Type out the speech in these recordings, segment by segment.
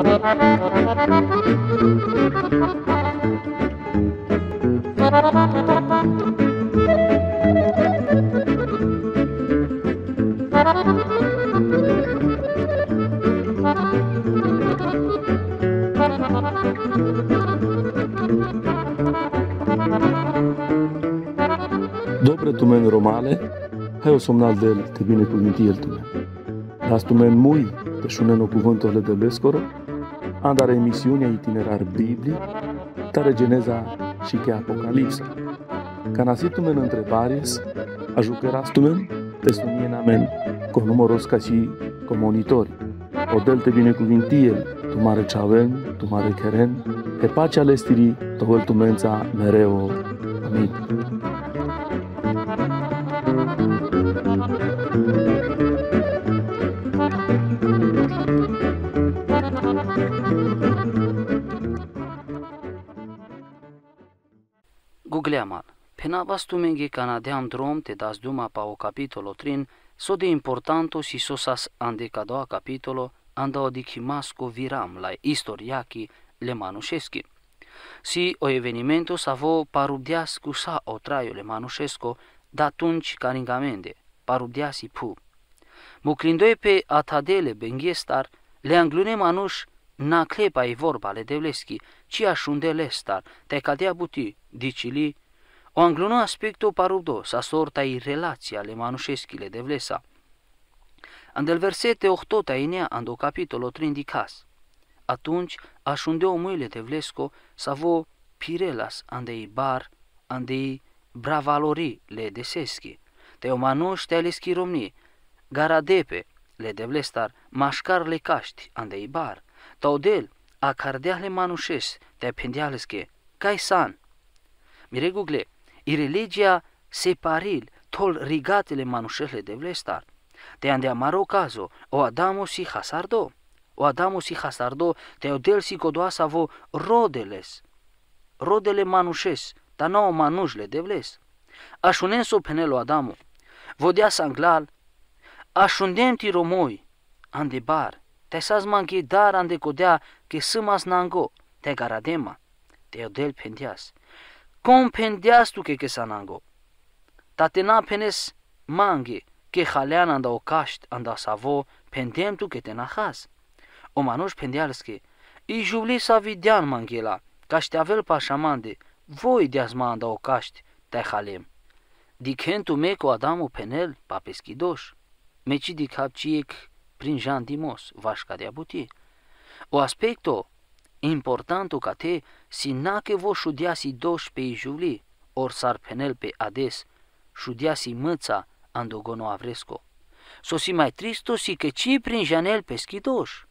Dobre tumen romale, o somnal de te bine cu el tumen. Las tumen mui, te șunen o cuvântul le de bescoro, an, dar emisiunea itinerar biblic, tare geneza și că apocalipsa. Ca nasitumen întrebares, ajucărastumen pe sunien amen, cu numărul ca și comunitori. O delte binecuvintie, tu mare ceaven, tu mare cheren, pe pacea lestirii, tovel tumența mereu. Amin. amar. Pena bastumengi canadiam drom te das duma pa o capitolo trin, so de importanto si sosas ande doa capitolo, anda odichimasco viram la istoriaki le manușeschi. Si o evenimento savo parubdiascu sa o traio le manușesco, da atunci caringamende, parubdiasi pu. Mucrindoe pe atadele benghestar, le anglune manuș, na clepa i vorba le devleschi, ci așunde lestar, te cadea buti, dicili, o anglono aspecto sorta i relația le manușeschile de vlesa. del versete 8 în do capitolo trindicas. Atunci o mâile de vlesco vo pirelas andei bar, andei bravalori le deseschi. Teomanuș te aleschi romni, garadepe le vlestar, mașcar le caști andei bar. a cardea le manușes, te pendealeschi, caisan. Google i religia separil, tol rigatele manușele de vlestar. Te andeamaro caso, o adamos y Hasardo, o adamos y Hasardo, te odel si codoasa vo rodeles, rodele manușes, ta nouă manușle de vles. Așunen so penelo adamo, vodea sanglal, așunden ti romoi, bar, te sas manghidar andecodea, că sâmas nango, te garadema, te odel pendias. compendias tu que que sanango. Tatena penes mangi que jalean anda okasht anda savo pendem tu que tenahas. O manush pendialski i juvli savidian mangela kashtavel pashamandi voi diazma anda okasht te jalem. Դիքեն դու մեկ ու ադամ ու փենել պապեսկի դոշ մեջի դիքապչիեք պրինջան դիմոս վաշկադիաբուտի ու ասպեկտո ca te, si na ke vo si dosh pe juli, or sar penel pe ades, si mâța, andogono avresco. si mai tristo si che ci prin janel pe schidoș.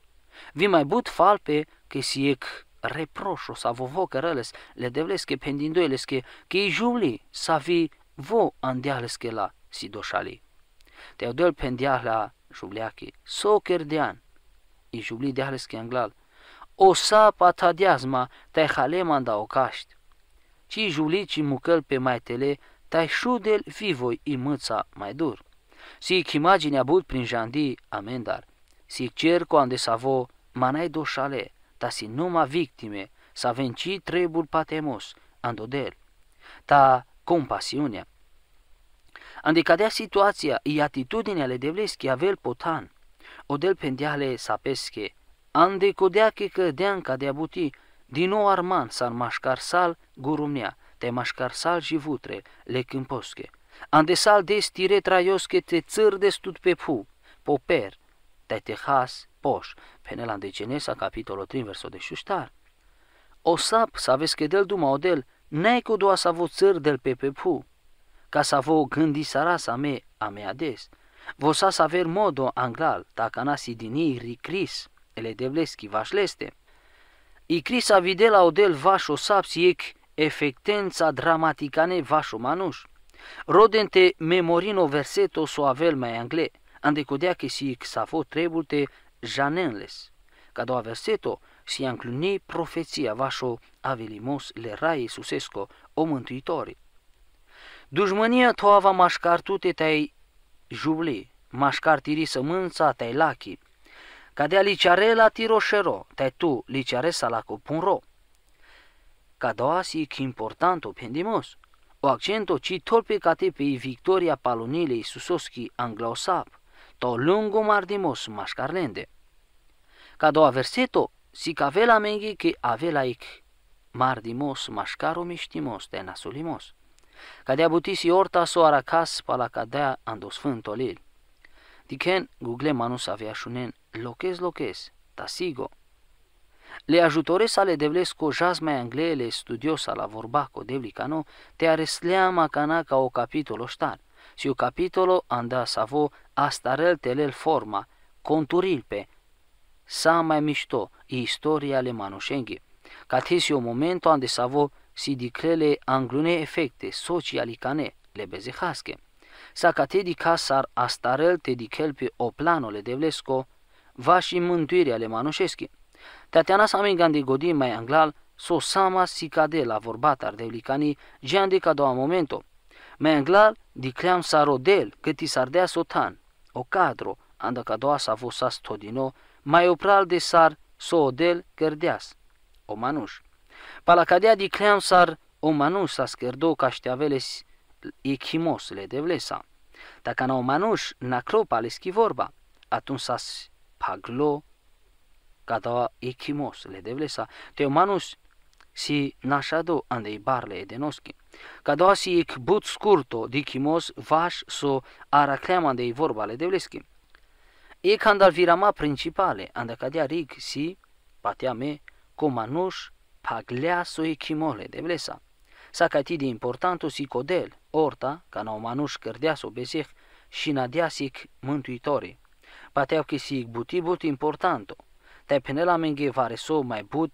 Vi mai but falpe că si ec reproșo sa vo vo cărăles, le devlesche pendindoelesche, i juli sa vi vo andealesche la sidoșali. Teodel pendiah la jubleachi, so kerdean, i jubli dealesche anglal, o sa patadiazma, tai haleman da ocaști. Ci julici mucăl pe tele, tai șudel vivoi imâța mai dur. Sic imagine bud prin jandi, amendar. cer cerco ande savo, manai doșale, ta si numa victime, sa venci trebul patemos, andodel. Ta compasiunea. Andicadea situația, i atitudinea le devleschi avel potan, odel pendiale sapesche, Ande Andecodeache că deanca de abuti, din nou arman san mașcar sal gurumnia, te mașcar sal și vutre, le sal Andesal destire traiosche te țăr de stut pe pu, poper, te tehas, poș, penelan ande genesa, capitolul 3, versul de șuștar. O sap, să aveți că del duma odel, n-ai cu doa să vă țăr del pe pe pu, ca să vă gândi sara sarasa me, a mea des. Vă să aver modo anglal, dacă nasi din ei ricris ele eledevleski vașleste. Icrisa videla odel vașo sapsiec efectența dramaticane vașo manuș. Rodente memorino verseto soavel mai angle, andecodea că si fost trebulte janenles. Ca doua verseto, si încluni profeția vașo avelimos le rai susesco o mântuitori. Dușmânia toava mașcartute tai ai jubli, mașcartiri sămânța tai lachii, Cadea liciare la tiroșero, te tu liciare salaco punro. Cadoa si importanto pendimos. O accento ci torpe cate pe victoria palonilei susoschi anglosap, to lungo mardimos mascarlende. Cadoa verseto si cavela menghi che avela ic mardimos mascaro miștimos te nasulimos. Cadea butisi orta soaracas pala cadea andosfântolil. Tiken Google Manus avea shunen loques ta sigo. Le ajutores ale devles co jasmea anglele studiosa la vorba co devlicano, te aresleama cana ca o capitolo ștar. Si o capitolo anda savo astarel telel forma, conturil pe, sa mai mișto, istoria le manușenghi. Catesi o momento ande savo si dicrele anglune efecte socialicane le bezehasche. Sacatedica sar astarel planole de vlesco, va și mântuirea le manușeschi. Tatiana samingan de godin mai anglal, so sama cade la vorbatar de licani, gean de ca doua momento. Mai anglal, dicleam sarodel, câti dea sotan, o cadro, andă ca doua sa vosas todino, mai opral de sar, ar gărdeas, o manuș. Palacadea s sar, o manuș sa scherdou ca șteaveles dacă nu եկիմոսլեդևլեսա տականոմանուշ նակրոպալիսկի որբա ատունսաս փագլո կատա եկիմոսլեդևլեսա տեոմանուս si nașado andei barle edenoski si ik but scurto dikimos vaș so araclem andei vorba le devleski e candal virama principale anda cadea rig si patea me cu manuș, paglea so ekimole devlesa de importantus sicodel, orta, canaumanuș cărdeas bezeh, și nadiasic mântuitorii. Pateau că si butibut importanto, te penela menge so mai but,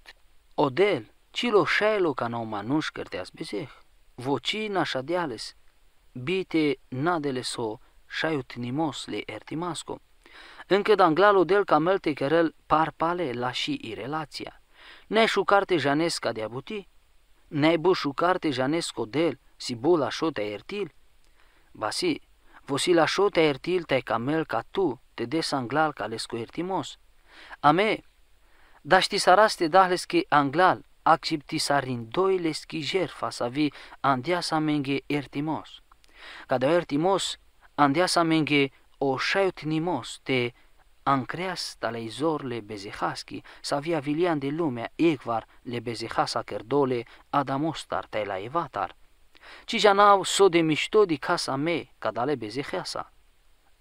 odel, cilo șailo canaumanuș cărdeas bezih, voci nașadiales, bite nadele so, șaiut nimos le ertimasco. Încă danglalo del camel te par parpale la și i relația. Neșu carte janesca de abuti, Nai bo chocar tejan nesco d dell si bò la choòta e ertil basi vossi la chota ertil tai kamel ka tu te desangl cal'scoertimmos aè dah ti saras te darles que angla accepti sarin doi'esskijèr fa sa vi anhiá sa mengue ertimmoss cada averrtimos anddia sa mengue o chaut nimos te. Ancreas taleizor le bezehaski, savia vilian de lumea ecvar le bezehasa cerdole adamostar te la evatar. janau so de mișto di casa me, cadale bezehasa.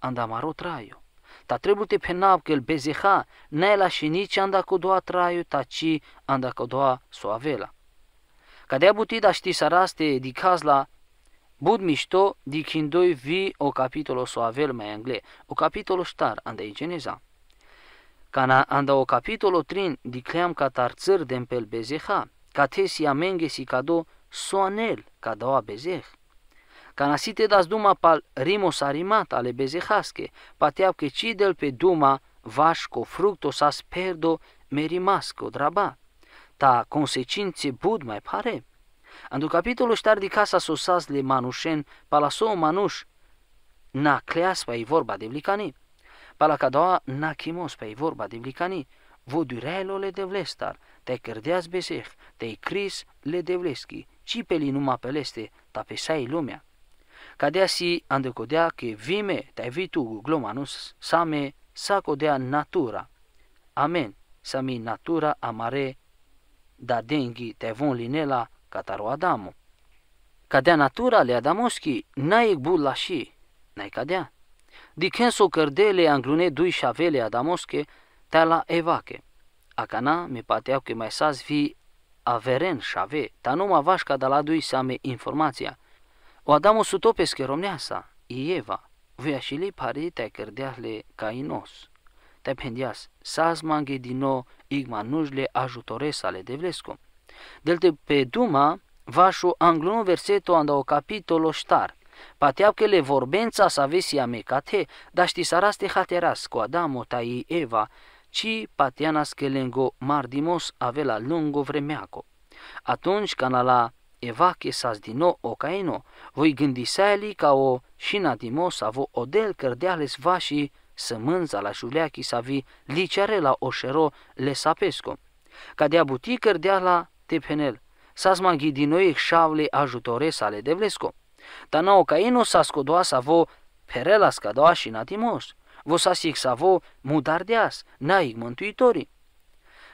Andamaro traiu. Ta trebuie te penau că el bezeha, ne la și nici anda doa traiu, ci anda doa soavela. Cadea butida ști saraste dicaz la Bud mișto dichindoi vi o capitolo so mai angle, o capitolo ștar andei geneza. Cana anda o capitolo trin dicleam ca tarțăr de împel bezeha, ca si cadou cado soanel ca daua bezeh. te das duma pal rimos arimat ale bezehasche, pateap că cidel pe duma vașco fructos asperdo merimasco draba, ta consecințe bud mai pare capitolul Αντუკαπίτολο στάρδι κάσα σωσάς λε μανουσέν, παλασό manuș, na cleas pe vorba de la Παλακαδά na chimos pe vorba de Vă durelo le devlestar, te cărdeați besech, te cris le devleschi, cipeli numai peleste, tapesai lumea. Cadea si andecodea că vime te tu glomanus same sacodea natura. Amen, sami natura amare da denghi te vun linela kataru adamu. Kadea natura le adamoski naik bulashi, nai kadea. Dikenso cărdele angrune dui șavele adamosche la evache. Acana mi pateau că mai saz vi averen șave, ta numa vașca de la dui me informația. O adamo sutopesche romneasa, ieva, via și li pari te cărdeahle ca inos. Te pendias, saz mange din nou igmanujle ajutoresa le devlescom. Del te pe Duma, vașu anglun versetul anda o capitolo ștar. Pateau că le vorbența să avesi amecate, dar să raste hateras cu Adamo tai Eva, ci pateana că lengo mardimos avea lungo vremeaco. Atunci când la canala s sas din nou o caino, voi gândi eli ca o șinadimos avo odel cărdeales vașii sămânza la să savi liceare la oșero le sapesco. Ca de a cărdea la Tepenel. Sas mangi noi șavle ajutore sale de vlesco. Ta nao caino scodoa să vă perela scadoa și natimos. să sas ic savo mudardeas, naig mântuitori.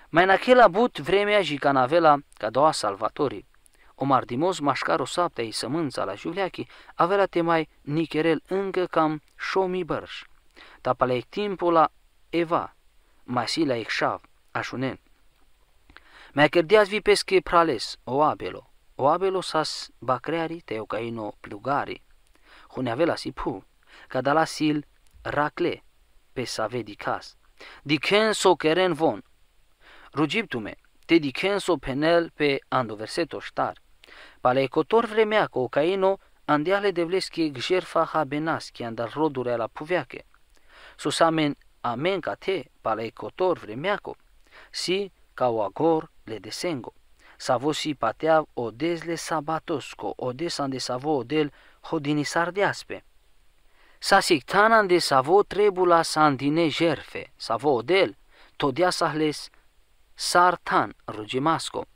Mai în acela but vremea și canavela ca doua salvatori, O mardimos o saptea i sămânța la juleachii, avea te mai nicherel încă cam bărși. dar Tapalec timpul la Eva, masila exșav, așunen. Mercădeas vi pesche prales, o abelo, o abelo sas bacreari teocaino plugari, huneavela si pu, cadala sil racle, pe vedi cas, dicen so keren von, rugiptume, te dicen so penel pe ando verseto star. pale ecotor vremea cu ocaino, andeale de vleschi gjerfa habenaschi andar rodure la puveache, susamen amen ca te, pale ecotor vremeaco, si agor le desengo. Savosi patea le sabatosco, odesan ande savo odel hodinisar deaspe. Sa tanan de savo trebula sandine jerfe, savo odel, todea sahles sartan rugimasco.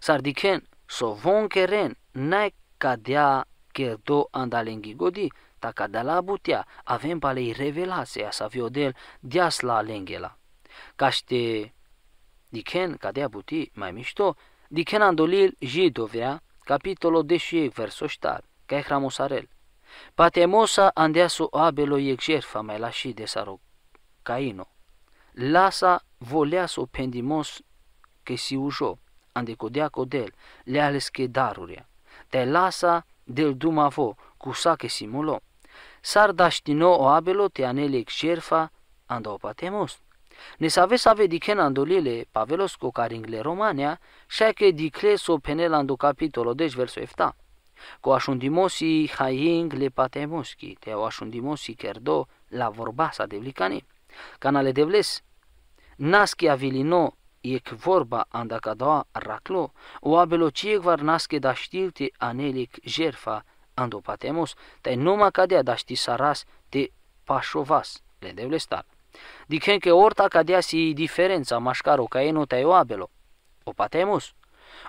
Sardiken von keren nai cadea gerdo andalengi godi, ta kadala butia, avem palei a sa odel deas la lengela. Caște Diken cadea buti mai mișto, Diken andolil jidovea, capitolo deși versoștar, ca hramosarel. Patemosa andeasu abelo exerfa mai lași de saro caino. Lasa voleasu pendimos că si ujo, andecodea codel, le ales che daruria. Te lasa del dumavo, cu sa che simulo. daștino o abelo te anele exerfa, andau patemos. Nisave save dicen andolile Pavelos Cocaringle Romania, șa că dicle so în capitolo 10 verso 7. Co așundimosi haing le patemoschi, te o așundimosi cerdo la vorba sa de vlicani. Canale de vles, naschi avilino e vorba andacadoa raclo, o abelo ciec var nasche da știlte anelic jerfa andopatemos, te numa cadea da ști saras te pașovas, le devlestar. Diken que orta cadea si diferența mașcaro caenu tai oabelo. O patemus.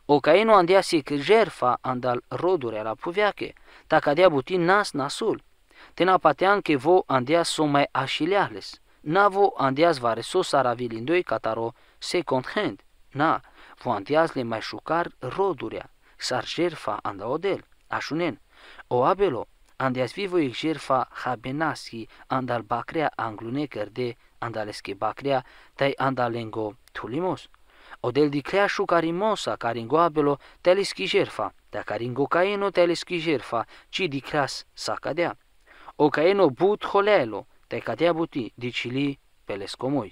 O caenu andea si că jerfa andal rodurea la puviache, ta cadea butin nas nasul. Tena patean că vo andea so mai așileales. Na vo andeas vare so saravilindoi cataro se conhend. Na, vo andeas le mai șucar rodurea, sar jerfa anda odel, așunen. O abelo, андиасвиво их жерфа хабенаски андал бакря англуне карде андалески бакря тай андаленго тулимос o del di crea shu carimosa caringo abelo teliski jerfa, da caringo caeno teliski jerfa, ci di creas sacadea. O caeno but holelo, te cadea buti, dicili pelescomoi.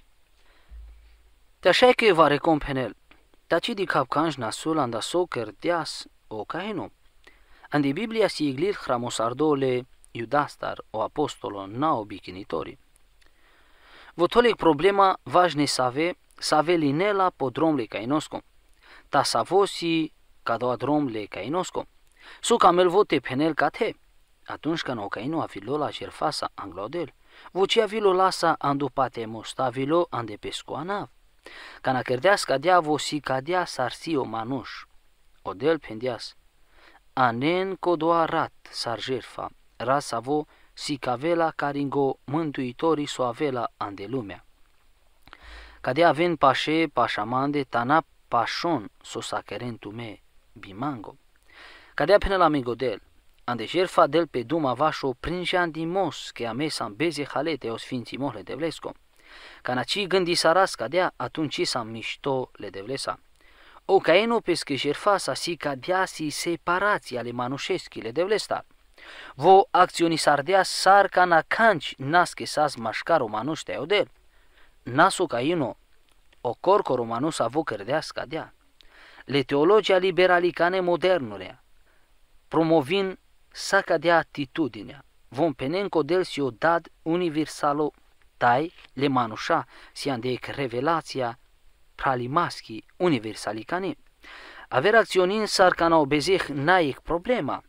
Te așa că va recompenel, ta ci di capcanj nasul anda so kerdeas o caeno. Andi Biblia si iglir hramosardole iudastar o apostolo na obikinitori. Votolik problema važne save, save po dromle le inosko. Ta savosi dromle le inosko. Su kamel vote penel cate. Atunci când o caino a la șerfasa anglodel, vocea vilo lasa andupate mosta vilo ande pescoanav. Cana cerdeas cadea vosi cadea sarsi o manuș. Odel pendeas, anen codoarat sarjerfa, rasavo sicavela caringo mântuitorii soavela andelumea. Cadea aven pașe pașamande tanap pașon sosacerentume bimango. Cadea până la migodel, jerfa del pe duma vașo prinjean din mos, amesa în beze halete o sfinții mohle de vlesco. Canaci gândi saras cadea atunci s mișto le de vlesa. Ocaeno pesquejer fas si ca diasi separații ale manușeschile de vlestar. Vo acțiuni sardea sar ca na canci nasche sas mașcaro manuște eu del. Nas Ocaeno, o corco romanus avu cărdească dea. Le teologia liberalicane modernurea, promovin saca de atitudinea, vom penenco del si o dad universalo tai le manușa si andec revelația pralimaski universalikani. Averazioni sarkana obezih naik problema.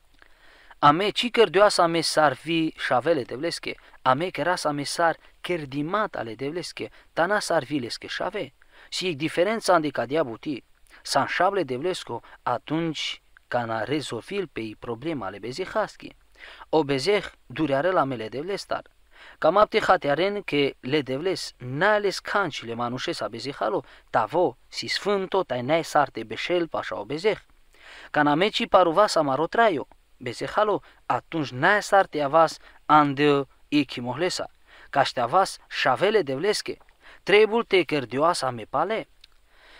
Ame chikar dioas ame sar vi de devleske, ame keras ame sar kerdimat ale devleske, tana sar șave. Și Si diferența indicadia buti, să de devlesco atunci ca na rezolvil pe problema ale bezehaschi. O bezeh dureare la mele devlestar. Cam apte hatearen că le devles, nales cancile manușe sa halo tavo, si sfânto, tai nai sarte beșel, pașa o bezeh. Cana meci paruva sa marotraio, bezihalo, atunci nai sarte avas, andeo, ichi mohlesa. Caște avas, șavele devlesche, trebuie te cărdioasa ame pale.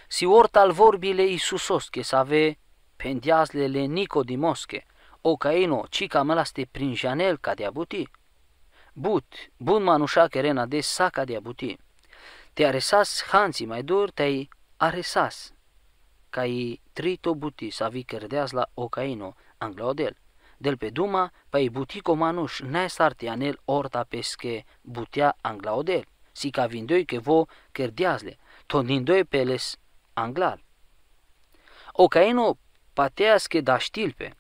Si ortal vorbile Iisusos, che save pendiazlele Nicodimosche, o caino, ci camălaste prin janel ca de abuti, but, bun manușa kerena de saca de abuti. Te aresas hanții mai dur, te-ai aresas. Cai trito buti să vi cărdeas la ocaino, anglaodel. Del pe duma, pai buti comanuș, n-ai sarte anel orta pesche butea anglaodel. Si ca vindoi că vo cărdeasle, tonindoi peles anglal. Ocaino pateas că da știlpe,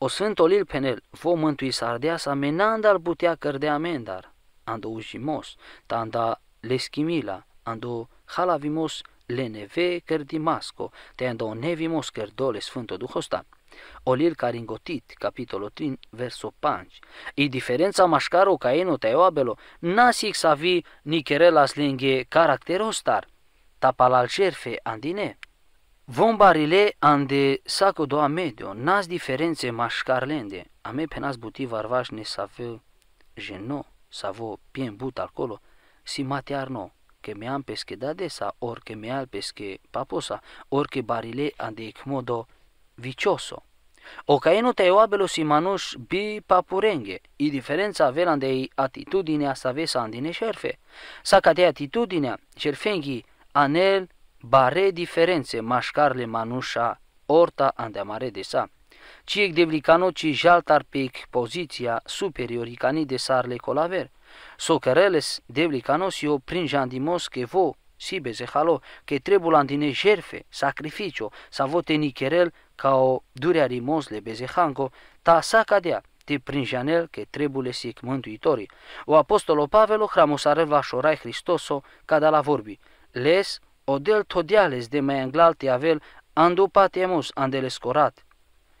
o olil penel, vo mântui sardeasa menandar putea cărdea mendar, Ando ujimos, tanda leschimila, ando halavimos leneve cărdimasco, te ando nevimos cărdole Sfântul Duhosta. Olil Caringotit, capitolul 3, verso 5. I diferența mașcaro caeno teoabelo, nasic vi nicherelas lenghe caracterostar, tapalal cerfe andine. Vombarile ande saco doa medio, nas diferențe mașcarlende, ame pe nas buti varvaș ne fă geno, vă pien but acolo, si no, că mi-am sa, or că mi-al pesche paposa, or că barile ande ecmodo vicioso. O caenu te oabelo si manuș bi papurenge, i diferența avea de atitudinea sa vesa andine șerfe, sa ca de atitudinea șerfenghi anel bare diferențe mașcarle manușa orta andamare de sa. Ciec ci jaltar pe expoziția superiorii de sarle colaver. si o prin jandimos que vo bezehalo, că trebuie trebulan din jerfe, sacrificio, savote nicherel ca o durea rimos bezehango, ta sa cadea, te prin janel că trebuie să mântuitorii. O apostolo Pavelo hramosarel vașorai Hristoso, ca da la vorbi, les odel todiales de mai înglalte avel andu patemos andelescorat.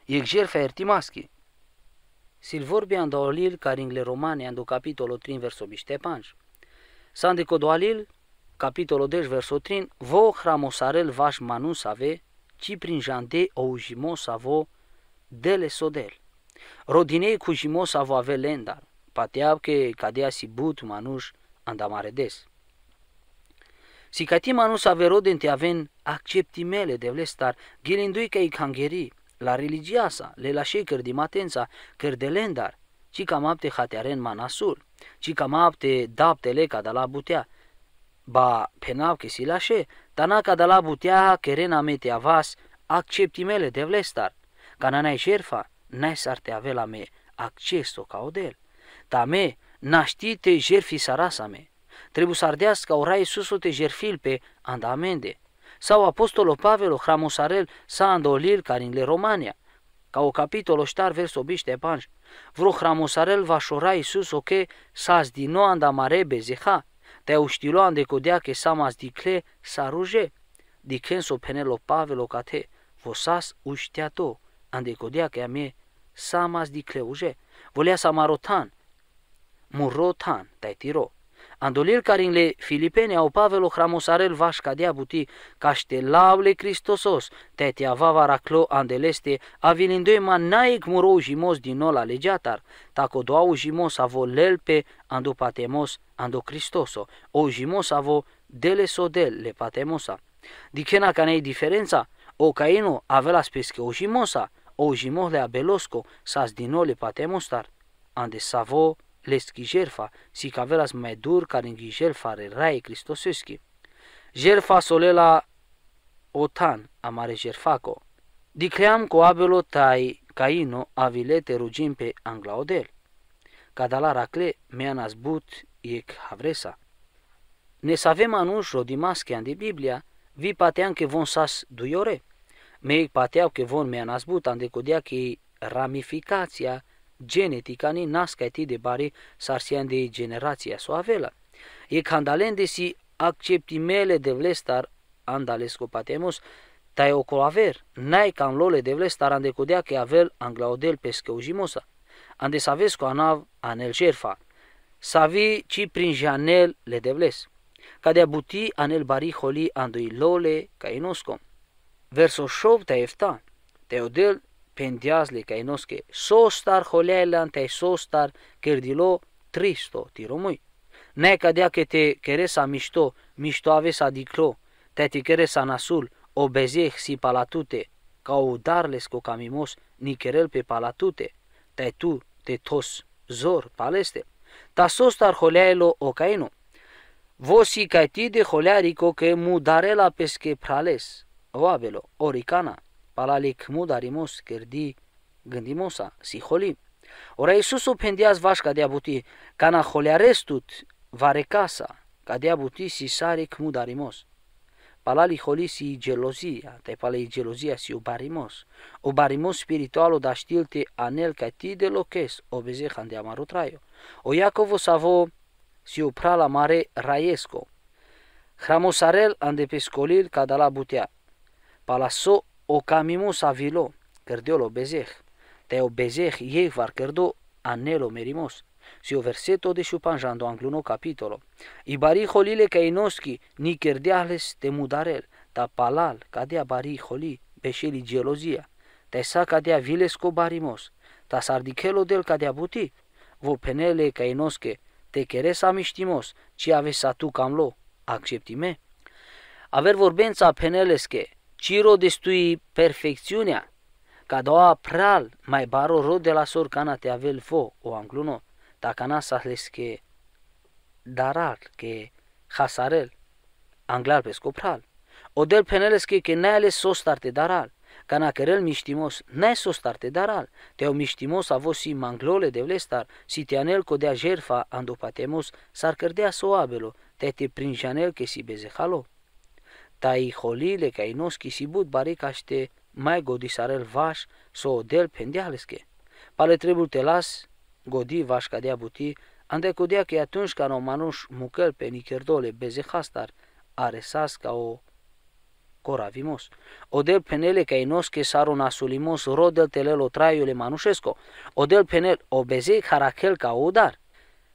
Ecger ertimaschi. Sil vorbeam da olil caringle romane ando capitolo 3 verso biștepanș. Sandico do alil, capitolo 10 deci verso 3, vo hramosarel vaș manus ave, ci prin jande o avo savo dele sodel. Rodinei cu jimos avo ave lendar, pateab că cadea si but manuș andamare des catima nu sa verodente aven mele de vlestar, ghilindui că i cangheri, la religia sa, le lașei di matența, de lendar, ci cam apte hatearen manasul, ci cam apte daptele ca de la butea, ba penau că si lașe, ca de la butea, kerena amete avas, mele de vlestar, ca n-ai șerfa, n-ai s-ar te avea la me, acceso caudel, ta me, naștite jerfi sarasa me, Trebuie să ardească ora Iisusu te jerfil pe andamende. Sau Apostolul Pavel hramosarel sa andolil carinle Romania. Ca o capitolo ștar vers obiște panș. vreo hramosarel vașora Iisus oche sa zdino andamare bezeha. Te ande andecodea că sa mazdicle sa ruge. s-o penelo Pavel ocate. to, ande Andecodea că a mie sa mazdicleuge. Volea marotan, Murotan. Tai tiro. Andolil carinle Filipene Pavelo hramosarel de abuti, caște laule Cristosos, tetea vava raclo andeleste, avilindu-i ma naig murou jimos din nola legeatar, taco doau jimos avo lelpe, ando patemos, ando Cristoso, o jimos avo dele sodel le patemosa. Dicena canei diferența, o caino avelas pesche o jimosa, o jimos le abelosco, sas din nole patemostar, ande savo leschi jerfa, si cavelas mai dur care înghi jerfa rae cristoseschi. Jerfa solela otan amare jerfaco. Dicleam ko abelo tai kaino avilete rugim pe anglaodel. Cadala racle mea but iec havresa. Ne savem anuș an de Biblia, vi pateam că von sas duiore. Mei pateau că von mea nasbut andecodea că ramificația जेनेटिकानी नाश कहती de bari सारसियान दे generația सो avela. E candalen de si mele de vlestar andalesco cu patemus, tai o coaver, nai can lole de vlestar andecodea codea că avel anglaudel pescăujimosa. Ande vezi cu anav anel șerfa. Savi ci prin janel le devles. Ca de buti anel bari holi andui lole ca inoscom. Verso te efta. Teodel pendjazli kaj noske, sostar star holelan sostar so tristo ti 300 Ne Nekadja ke te keresa mișto, mișto avesa diclo, te ti keresa nasul, obezeh si palatute, ca o darles co camimos, ni kerel pe palatute, te tu te tos zor paleste. Ta so star o ocaino. Vosi cae tide holearico mu darela pesche prales, oabelo, oricana, Palalikhmud arimus kerdi gândimosa, siholi. Ora Iisusul pendias vaș ca deabuti, cana holiarestut varecasa, ca deabuti si sari khmud arimos. Palali holi si gelozia, te palei gelozia si u barimos spiritualo da stilte anel ca ti de loches, obezehan de amaru traio. O Iacovo savo si u la mare raiesco. Hramosarel andepescolil ca da la butea. Palaso ο καμιμού σαβιλό, κερδιόλο μπεζέχ, τε ο μπεζέχ γέφαρ κερδό ανέλο μεριμός, Σι βερσέτο δε σου πάνζαν το αγγλουνό καπίτολο. Η μπαρίχο λίλε καϊνόσκι, νι κερδιάλε τε μουδαρέλ, τα παλάλ, κάδια μπαρίχο λί, πεσέλη γελοζία, τε σα βίλες βίλεσκο μπαρίμο, τα σαρδικέλο δελ κάδια μπουτί, βο πενέλε καϊνόσκε, τε Ciro destui perfecțiunea, ca doua pral mai baro ro de la sorcana te avel fo, o angluno, tacana sa que darar, que hasarel, anglar pe scopral. O del penelesche que ne ales sostarte daral, ca na querel miștimos, ne sostarte daral, teo miștimos avos si manglole de vlestar, si te anel codea jerfa andopatemos, s-ar cărdea soabelo, te te prinjanel que si bezehalo tai holile kai noski sibut barikaste mai godisarel vas, so del pendialeske. Pale trebuie las godi ca de buti, ande dea că atunci când o manuș nikerdole pe nicerdole bezehastar sas ca o coravimos. O del penele ca inosche sarun asulimos rodel telelo traiule manușesco. O del penel obeze caracel ca odar.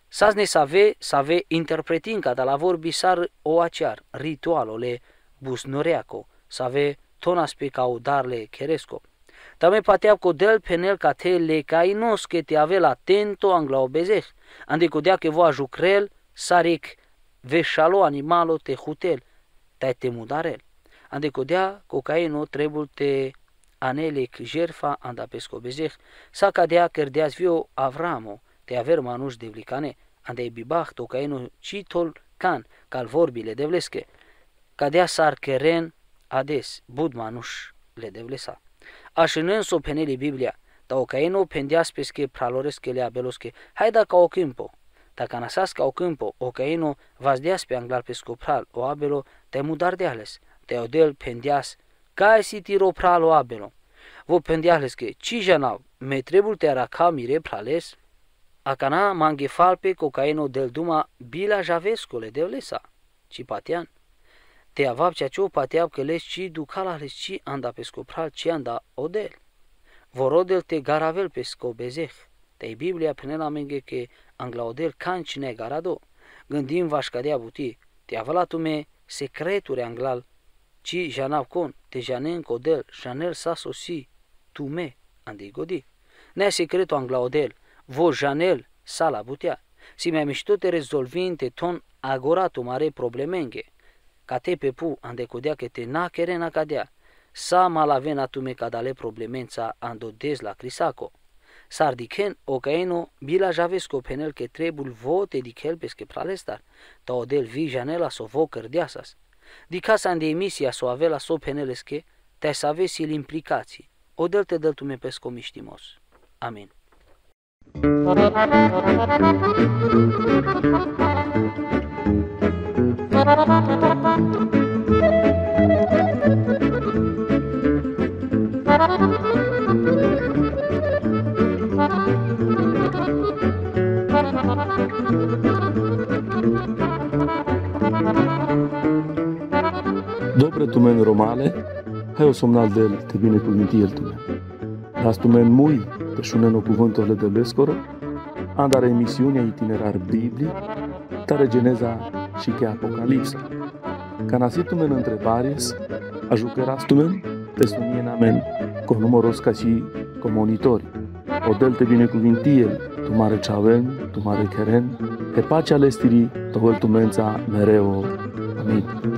Saz ne save, save interpretin ca de la vorbi sar o aciar, ritualole, busnoriaco, save tonaspie caudarle cheresco. Tame cu del penel te le cainos că te avea atento obezeh, ande dea că voa jucrel, saric, veșalo animalo te hutel, tai te mudarel. Ande codea cocaino trebuie te anelec jerfa anda pescobezeh, sa cadea cărdeaz vio Avramo, te aver manuș de vlicane, ande bibah tocaino citol can, cal vorbile de vlesche, Cadea keren ades, budmanush le devlesa. Așinând o peneli Biblia, ta o caeno pendeas pesque praloresc que lea hai da ca o câmpo. Ta nasas ca o câmpo, o caeno vasdeas pe anglar pesco pral o abelo, te mudar de ales, te odel pendeas, ca si tiro pral o abelo. Vo pendeales que, ci janav, me trebul te araca mire prales, acana mangefalpe cocaino del duma bila javescole devlesa, patean. Te cea avapceaceo pateapkeles ci le și anda scopral ce anda odel. Vorodel te garavel scobezeh. Te Biblia la menge că angla odel canci ne garado. Gândim vașcadea buti. Te avalatume secreturi anglal. Ci janav con, te janen codel, janel sa sosi, tu me, andigodi. Ne secretul odel. vo janel sa la butea. Si mi-am te rezolvinte ton agoratum mare problemenge te pe pu andecodea că te na na cadea. Sa malavena tume cadale problemența andodez la crisaco. Sardiken okaino bila javesco penel că trebul vote di kelpes că pralestar. Ta odel vi janela so vo cărdeasas. Di casa de emisia so avela so penelesche, te să avesi il implicații. O del te del tume pesco miștimos. Amin. Thank you. Dobre tu men romale, hai o somnal de el, te minti el tu men. Las tu men mui, te șunen o cuvânturile de bescoro, andare emisiunea itinerar biblic, tare geneza și que Apocalipsa. Când între tumen întrebares, ajucăras tumen te sunien amen, cu numărul ca și O del te binecuvintie, tu mare ceaven, tu mare cheren, pe pacea lestirii, tovel mența mereu. Amin.